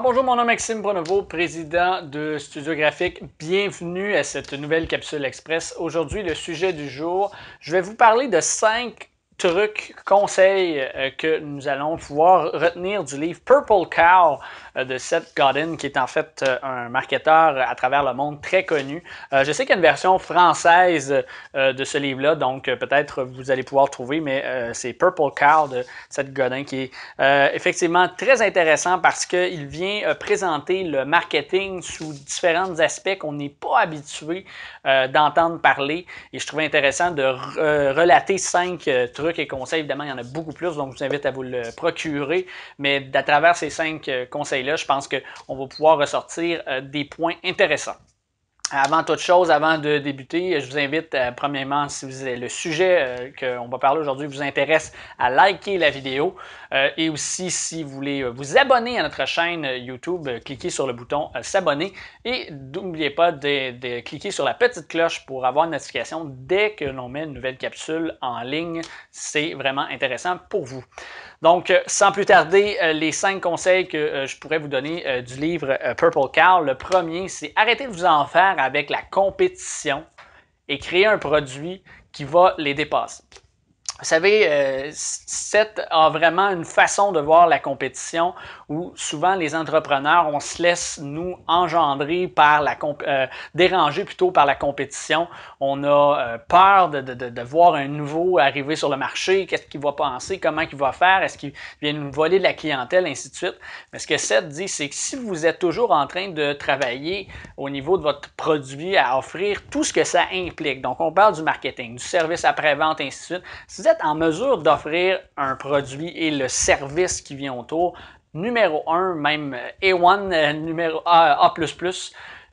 bonjour, mon nom est Maxime Pronovo, président de Studio Graphique. Bienvenue à cette nouvelle capsule express. Aujourd'hui, le sujet du jour, je vais vous parler de cinq trucs, conseils euh, que nous allons pouvoir retenir du livre Purple Cow euh, de Seth Godin, qui est en fait euh, un marketeur à travers le monde très connu. je sais qu'il y a une version française de ce livre-là, donc peut-être vous allez pouvoir trouver, mais c'est Purple Cow de Seth Godin qui est effectivement très intéressant parce qu'il vient présenter le marketing sous différents aspects qu'on n'est pas habitué d'entendre parler. Et je trouvais intéressant de relater cinq trucs et conseils, évidemment, il y en a beaucoup plus, donc je vous invite à vous le procurer. Mais à travers ces cinq euh, conseils-là, je pense qu'on va pouvoir ressortir euh, des points intéressants. Avant toute chose, avant de débuter, je vous invite, euh, premièrement, si le sujet euh, qu'on va parler aujourd'hui vous intéresse, à liker la vidéo. Euh, et aussi, si vous voulez vous abonner à notre chaîne YouTube, cliquez sur le bouton S'abonner. Et n'oubliez pas de, de, cliquer sur la petite cloche pour avoir une notification dès que l'on met une nouvelle capsule en ligne. C'est vraiment intéressant pour vous. Donc, sans plus tarder, les cinq conseils que je pourrais vous donner du livre Purple Cow. Le premier, c'est arrêtez de vous en faire avec la compétition et créer un produit qui va les dépasser vous savez, euh, cette a vraiment une façon de voir la compétition où souvent les entrepreneurs, on se laisse nous engendrer par la euh, déranger plutôt par la compétition. On a euh, peur de, voir un nouveau arriver sur le marché, qu'est-ce qu'il va penser, comment il va faire, est-ce qu'il vient nous voler de la clientèle, ainsi de suite. Mais ce que Seth dit, c'est que si vous êtes toujours en train de travailler au niveau de votre produit, à offrir tout ce que ça implique, donc on parle du marketing, du service après-vente, ainsi de suite, en mesure d'offrir un produit et le service qui vient autour, numéro 1, même A1, euh, numéro A,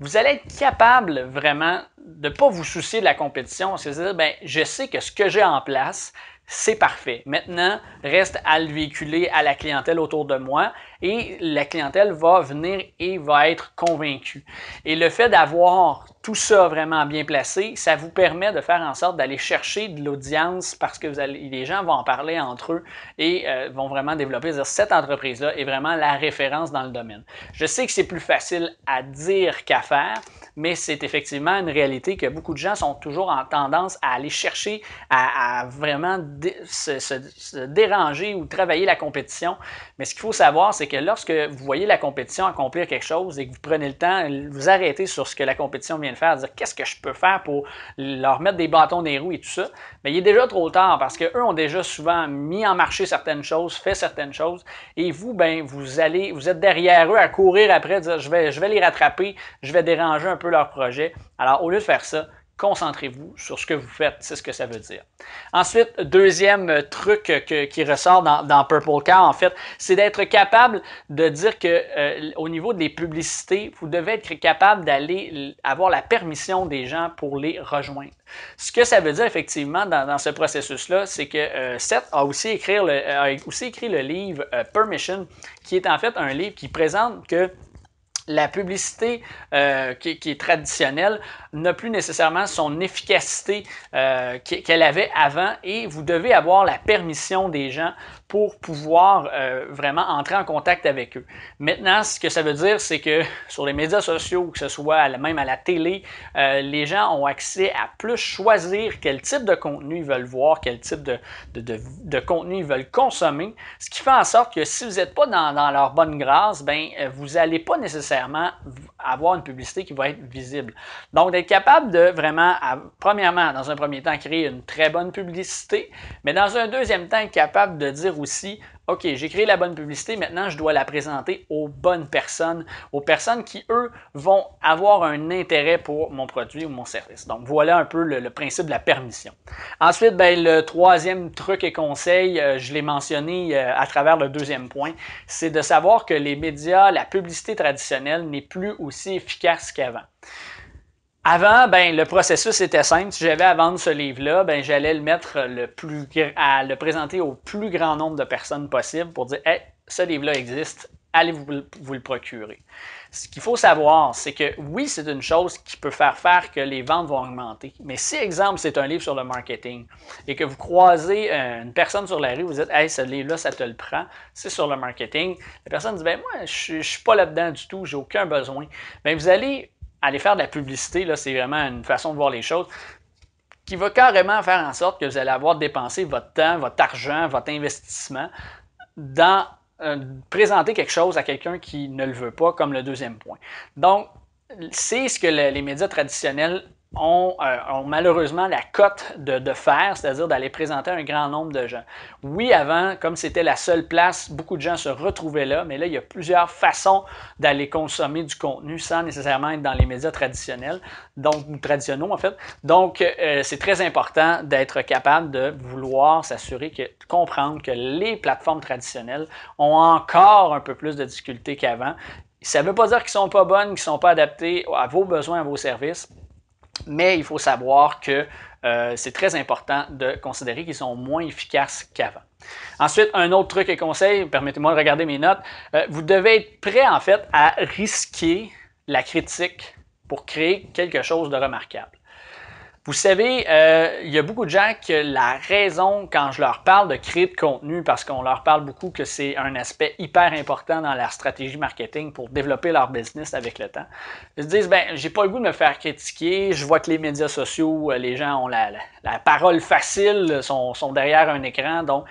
vous allez être capable vraiment de ne pas vous soucier de la compétition. C'est-à-dire, ben, je sais que ce que j'ai en place, c'est parfait. Maintenant, reste à le véhiculer à la clientèle autour de moi et la clientèle va venir et va être convaincue. Et le fait d'avoir tout ça vraiment bien placé, ça vous permet de faire en sorte d'aller chercher de l'audience parce que vous allez, les gens vont en parler entre eux et euh, vont vraiment développer. cette entreprise-là est vraiment la référence dans le domaine. Je sais que c'est plus facile à dire qu'à faire, mais c'est effectivement une réalité que beaucoup de gens sont toujours en tendance à aller chercher, à, vraiment se, se, déranger ou travailler la compétition. Mais ce qu'il faut savoir, c'est que lorsque vous voyez la compétition accomplir quelque chose et que vous prenez le temps, vous arrêtez sur ce que la compétition vient faire, dire qu'est-ce que je peux faire pour leur mettre des bâtons des roues et tout ça, mais il est déjà trop tard parce qu'eux ont déjà souvent mis en marché certaines choses, fait certaines choses, et vous, ben, vous allez, vous êtes derrière eux à courir après, dire je vais, je vais les rattraper, je vais déranger un peu leur projet. Alors, au lieu de faire ça, Concentrez-vous sur ce que vous faites, c'est ce que ça veut dire. Ensuite, deuxième truc qui ressort dans, Purple Car, en fait, c'est d'être capable de dire que euh, au niveau des publicités, vous devez être capable d'aller avoir la permission des gens pour les rejoindre. Ce que ça veut dire effectivement dans, ce processus-là, c'est que euh, Seth a aussi, écrit le, aussi écrit le livre euh, Permission, qui est en fait un livre qui présente que la publicité euh, qui, est traditionnelle n'a plus nécessairement son efficacité euh, qu'elle avait avant et vous devez avoir la permission des gens pour pouvoir euh, vraiment entrer en contact avec eux. Maintenant, ce que ça veut dire, c'est que sur les médias sociaux, que ce soit même à la télé, les gens ont accès à plus choisir quel type de contenu ils veulent voir, quel type de, contenu ils veulent consommer, ce qui fait en sorte que si vous n'êtes pas dans, leur bonne grâce, ben, vous n'allez pas nécessairement avoir une publicité qui va être visible. Donc, d'être capable de vraiment, premièrement, dans un premier temps, créer une très bonne publicité, mais dans un deuxième temps, être capable de dire aussi, OK, j'ai créé la bonne publicité, maintenant je dois la présenter aux bonnes personnes, aux personnes qui, eux, vont avoir un intérêt pour mon produit ou mon service. Donc voilà un peu le, principe de la permission. Ensuite, ben, le troisième truc et conseil, euh, je l'ai mentionné euh, à travers le deuxième point, c'est de savoir que les médias, la publicité traditionnelle n'est plus aussi efficace qu'avant. Avant, ben, le processus était simple. Si j'avais à vendre ce livre-là, ben, j'allais le mettre le plus, à le présenter au plus grand nombre de personnes possible pour dire hey, ce livre-là existe, allez vous, vous le procurer. Ce qu'il faut savoir, c'est que oui, c'est une chose qui peut faire faire que les ventes vont augmenter. Mais si, exemple, c'est un livre sur le marketing et que vous croisez euh, une personne sur la rue, vous dites Hey, ce livre-là, ça te le prend, c'est sur le marketing. La personne dit Ben, moi, je ne suis pas là-dedans du tout, j'ai aucun besoin. Bien, vous allez aller faire de la publicité, là, c'est vraiment une façon de voir les choses qui va carrément faire en sorte que vous allez avoir dépensé votre temps, votre argent, votre investissement dans euh, présenter quelque chose à quelqu'un qui ne le veut pas, comme le deuxième point. Donc, c'est ce que les médias traditionnels euh, ont, malheureusement la cote de, de, faire, c'est-à-dire d'aller présenter un grand nombre de gens. Oui, avant, comme c'était la seule place, beaucoup de gens se retrouvaient là, mais là, il y a plusieurs façons d'aller consommer du contenu sans nécessairement être dans les médias traditionnels, donc traditionnels en fait. Donc, euh, c'est très important d'être capable de vouloir s'assurer que, comprendre que les plateformes traditionnelles ont encore un peu plus de difficultés qu'avant. Ça ne veut pas dire qu'ils ne sont pas bonnes, qu'ils ne sont pas adaptées à vos besoins, à vos services. Mais il faut savoir que euh, c'est très important de considérer qu'ils sont moins efficaces qu'avant. Ensuite, un autre truc et conseil, permettez-moi de regarder mes notes, euh, vous devez être prêt en fait à risquer la critique pour créer quelque chose de remarquable. Vous savez, euh, il y a beaucoup de gens que la raison quand je leur parle de créer de contenu, parce qu'on leur parle beaucoup que c'est un aspect hyper important dans leur stratégie marketing pour développer leur business avec le temps, ils se disent ben j'ai pas le goût de me faire critiquer, je vois que les médias sociaux, euh, les gens ont la, parole facile, sont, sont derrière un écran, donc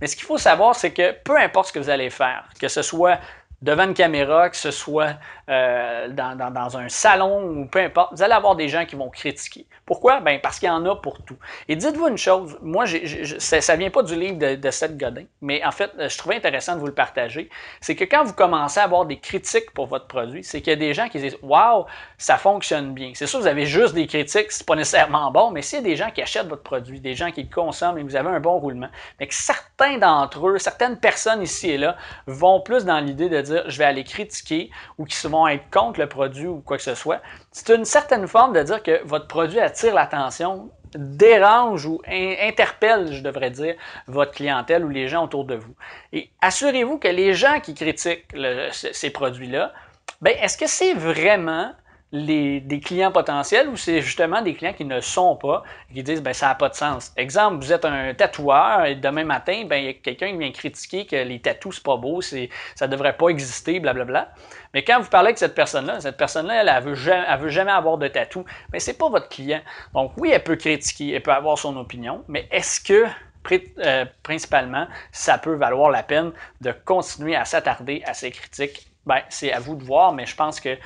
mais ce qu'il faut savoir, c'est que peu importe ce que vous allez faire, que ce soit devant une caméra, que ce soit euh, dans, un salon ou peu importe, vous allez avoir des gens qui vont critiquer. Pourquoi? Ben, parce qu'il y en a pour tout. Et dites-vous une chose, moi, ça ne vient pas du livre de, Seth Godin, mais en fait, euh, je trouvais intéressant de vous le partager, c'est que quand vous commencez à avoir des critiques pour votre produit, c'est qu'il y a des gens qui disent « Wow, ça fonctionne bien ». C'est sûr, vous avez juste des critiques, c'est pas nécessairement bon, mais s'il y a des gens qui achètent votre produit, des gens qui le consomment et vous avez un bon roulement, mais certains d'entre eux, certaines personnes ici et là vont plus dans l'idée de dire je vais aller critiquer ou qui vont être contre le produit ou quoi que ce soit. C'est une certaine forme de dire que votre produit attire l'attention, dérange ou interpelle, je devrais dire, votre clientèle ou les gens autour de vous. Et assurez-vous que les gens qui critiquent ces produits-là, ben, est-ce que c'est vraiment les, des clients potentiels ou c'est justement des clients qui ne sont pas, qui disent ben ça n'a pas de sens. Exemple, vous êtes un tatoueur et demain matin, ben quelqu'un qui vient critiquer que les tatous c'est pas beau, c'est ça devrait pas exister, blablabla. Bla, bla. Mais quand vous parlez avec cette personne-là, cette personne-là, elle, ne veut jamais, avoir de tatou. Mais ben, c'est pas votre client. Donc oui, elle peut critiquer, elle peut avoir son opinion, mais est-ce que euh, principalement, ça peut valoir la peine de continuer à s'attarder à ces critiques ben, c'est à vous de voir, mais je pense que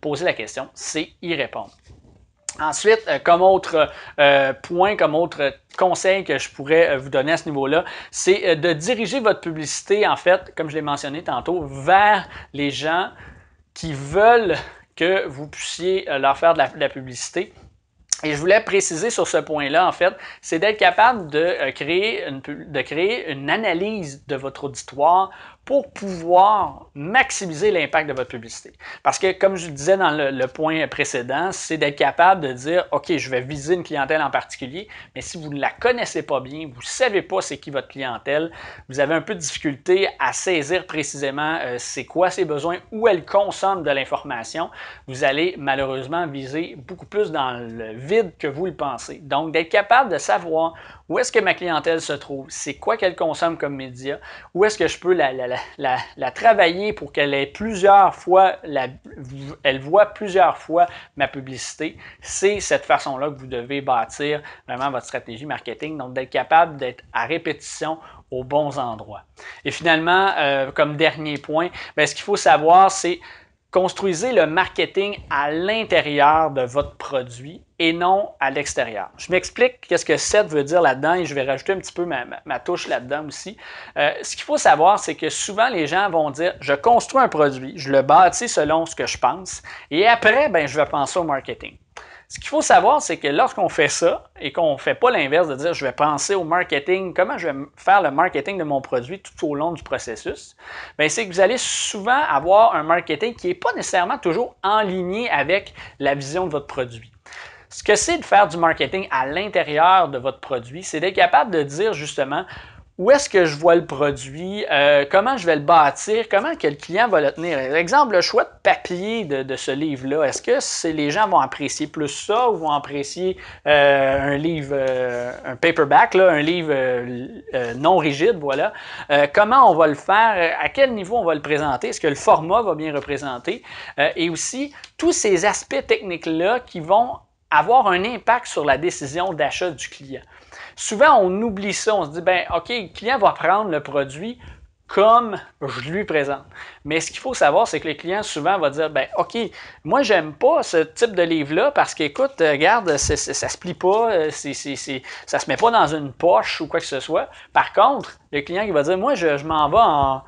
poser la question, c'est y répondre. Ensuite, euh, comme autre euh, point, comme autre conseil que je pourrais euh, vous donner à ce niveau-là, c'est de diriger votre publicité, en fait, comme je l'ai mentionné tantôt, vers les gens qui veulent que vous puissiez leur faire de la publicité et je voulais préciser sur ce point-là, en fait, c'est d'être capable de euh, créer, une, de créer une analyse de votre auditoire pour pouvoir maximiser l'impact de votre publicité. Parce que, comme je le disais dans le, point précédent, c'est d'être capable de dire, OK, je vais viser une clientèle en particulier, mais si vous ne la connaissez pas bien, vous ne savez pas c'est qui votre clientèle, vous avez un peu de difficulté à saisir précisément euh, c'est quoi ses besoins, où elle consomme de l'information, vous allez malheureusement viser beaucoup plus dans le vide que vous le pensez. Donc, d'être capable de savoir où est-ce que ma clientèle se trouve, c'est quoi qu'elle consomme comme média, où est-ce que je peux la, travailler pour qu'elle ait plusieurs fois, elle voit plusieurs fois ma publicité. C'est cette façon-là que vous devez bâtir vraiment votre stratégie marketing. Donc, d'être capable d'être à répétition aux bons endroits. Et finalement, euh, comme dernier point, ben, ce qu'il faut savoir, c'est construisez le marketing à l'intérieur de votre produit et non à l'extérieur. Je m'explique qu'est-ce que 7 veut dire là-dedans et je vais rajouter un petit peu ma, ma, touche là-dedans aussi. Euh, ce qu'il faut savoir, c'est que souvent les gens vont dire je construis un produit, je le bâtis selon ce que je pense et après, ben, je vais penser au marketing. Ce qu'il faut savoir, c'est que lorsqu'on fait ça et qu'on ne fait pas l'inverse de dire je vais penser au marketing, comment je vais faire le marketing de mon produit tout au long du processus, ben, c'est que vous allez souvent avoir un marketing qui n'est pas nécessairement toujours en ligne avec la vision de votre produit. Ce que c'est de faire du marketing à l'intérieur de votre produit, c'est d'être capable de dire justement où est-ce que je vois le produit, euh, comment je vais le bâtir, comment quel le client va le tenir. Exemple, le choix de papier de, ce livre-là, est-ce que les gens vont apprécier plus ça ou vont apprécier euh, un livre, euh, un paperback, un livre non rigide, voilà. comment on va le faire, à quel niveau on va le présenter, est-ce que le format va bien représenter, et aussi tous ces aspects techniques-là qui vont avoir un impact sur la décision d'achat du client. Souvent, on oublie ça. On se dit, ben, OK, le client va prendre le produit comme je lui présente. Mais ce qu'il faut savoir, c'est que le client, souvent va dire, ben ok, moi j'aime pas ce type de livre-là parce qu'écoute, regarde, ça se plie pas, ça euh, ne ça se met pas dans une poche ou quoi que ce soit. Par contre, le client qui va dire, moi je, je m'en vais en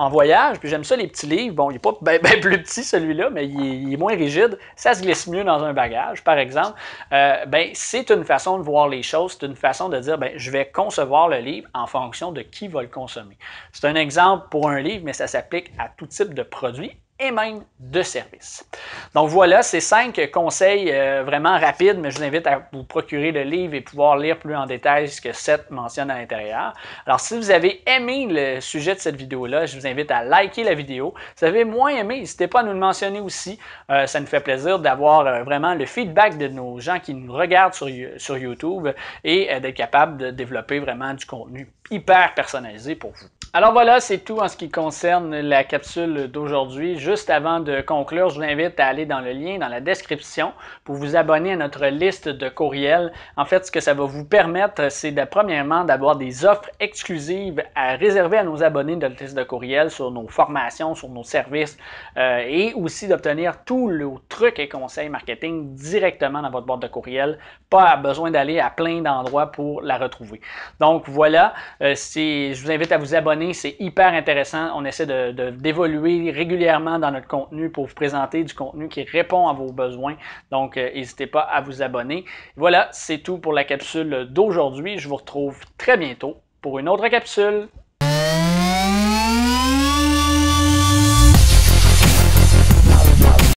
en voyage, puis j'aime ça les petits livres. Bon, il n'est pas ben, ben plus petit celui-là, mais il est, moins rigide. Ça se glisse mieux dans un bagage, par exemple. Euh, ben, c'est une façon de voir les choses, c'est une façon de dire ben, je vais concevoir le livre en fonction de qui va le consommer. C'est un exemple pour un livre, mais ça s'applique à tout type de produit, et même de service. Donc voilà, ces cinq conseils euh, vraiment rapides, mais je vous invite à vous procurer le livre et pouvoir lire plus en détail ce que Seth mentionne à l'intérieur. Alors si vous avez aimé le sujet de cette vidéo-là, je vous invite à liker la vidéo. Si vous avez moins aimé, n'hésitez pas à nous le mentionner aussi. Euh, ça nous fait plaisir d'avoir euh, vraiment le feedback de nos gens qui nous regardent sur, sur YouTube et d'être capable de développer vraiment du contenu hyper personnalisé pour vous. Alors voilà, c'est tout en ce qui concerne la capsule d'aujourd'hui. Juste avant de conclure, je vous invite à aller dans le lien dans la description pour vous abonner à notre liste de courriels. En fait, ce que ça va vous permettre, c'est de, premièrement d'avoir des offres exclusives à réserver à nos abonnés de notre liste de courriels sur nos formations, sur nos services euh, et aussi d'obtenir tous nos trucs et conseils marketing directement dans votre boîte de courriel. Pas besoin d'aller à plein d'endroits pour la retrouver. Donc voilà, euh, je vous invite à vous abonner c'est hyper intéressant. On essaie d'évoluer de, d'évoluer régulièrement dans notre contenu pour vous présenter du contenu qui répond à vos besoins. Donc, euh, n'hésitez pas à vous abonner. Voilà, c'est tout pour la capsule d'aujourd'hui. Je vous retrouve très bientôt pour une autre capsule.